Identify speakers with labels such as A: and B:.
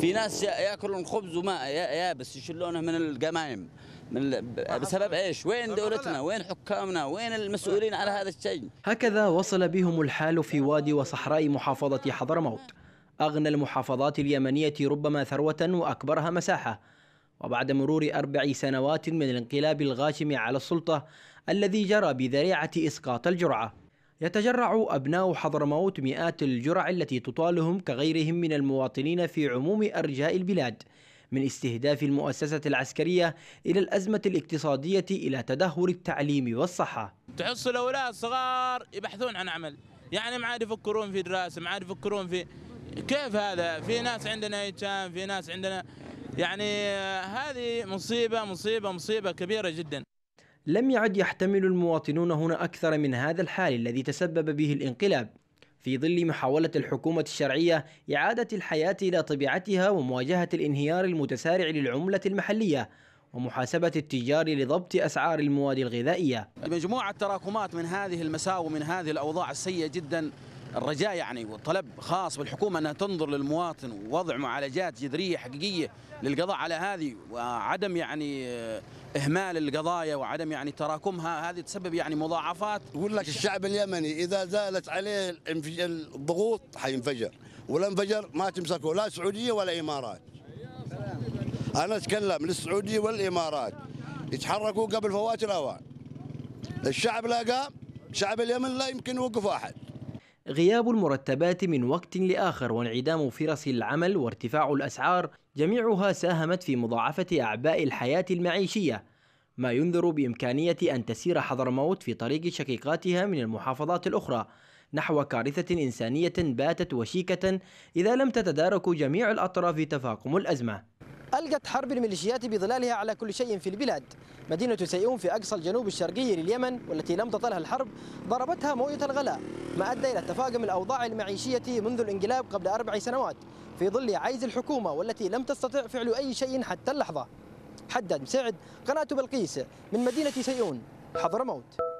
A: في ناس ياكلون خبز وماء يابس يشلونه من القمايم من بسبب ايش؟ وين دولتنا؟ وين حكامنا؟ وين المسؤولين على هذا الشيء؟
B: هكذا وصل بهم الحال في وادي وصحراء محافظة حضرموت أغنى المحافظات اليمنية ربما ثروة وأكبرها مساحة وبعد مرور أربع سنوات من الانقلاب الغاشم على السلطة الذي جرى بذريعة إسقاط الجرعة يتجرع أبناء حضرموت مئات الجرع التي تطالهم كغيرهم من المواطنين في عموم أرجاء البلاد من استهداف المؤسسة العسكرية إلى الأزمة الاقتصادية إلى تدهور التعليم والصحة
C: تحص الأولاد صغار يبحثون عن عمل يعني ما عاد يفكرون في دراسة ما عاد يفكرون في كيف هذا في ناس عندنا يتشام في ناس عندنا يعني آه، هذه مصيبة مصيبة مصيبة كبيرة جدا
B: لم يعد يحتمل المواطنون هنا أكثر من هذا الحال الذي تسبب به الانقلاب في ظل محاولة الحكومة الشرعية إعادة الحياة إلى طبيعتها ومواجهة الانهيار المتسارع للعملة المحلية ومحاسبة التجار لضبط
A: أسعار المواد الغذائية مجموعة تراكمات من هذه المساوئ ومن هذه الأوضاع السيئة جدا الرجاء يعني وطلب خاص بالحكومة أنها تنظر للمواطن ووضع معالجات جذرية حقيقية للقضاء على هذه وعدم يعني آه، إهمال القضايا وعدم يعني تراكمها هذه تسبب يعني مضاعفات يقول لك الشعب اليمني إذا زالت عليه الضغوط حينفجر ولا انفجر ما تمسكه لا سعودية ولا إمارات أنا أتكلم للسعودية والإمارات يتحركوا قبل فوات الأوان الشعب لا قام شعب اليمن لا يمكن يوقف احد
B: غياب المرتبات من وقت لآخر وانعدام فرص العمل وارتفاع الأسعار جميعها ساهمت في مضاعفة أعباء الحياة المعيشية ما ينذر بإمكانية أن تسير حضرموت في طريق شقيقاتها من المحافظات الأخرى نحو كارثة إنسانية باتت وشيكة إذا لم تتدارك جميع الأطراف تفاقم الأزمة ألقت حرب الميليشيات بظلالها على كل شيء في البلاد مدينة سيئون في أقصى الجنوب الشرقي لليمن والتي لم تطلها الحرب ضربتها موية الغلاء ما أدى إلى تفاقم الأوضاع المعيشية منذ الانقلاب قبل أربع سنوات في ظل عيز الحكومة والتي لم تستطع فعل أي شيء حتى اللحظة حدد مساعد قناة بلقيس من مدينة سيئون حضرموت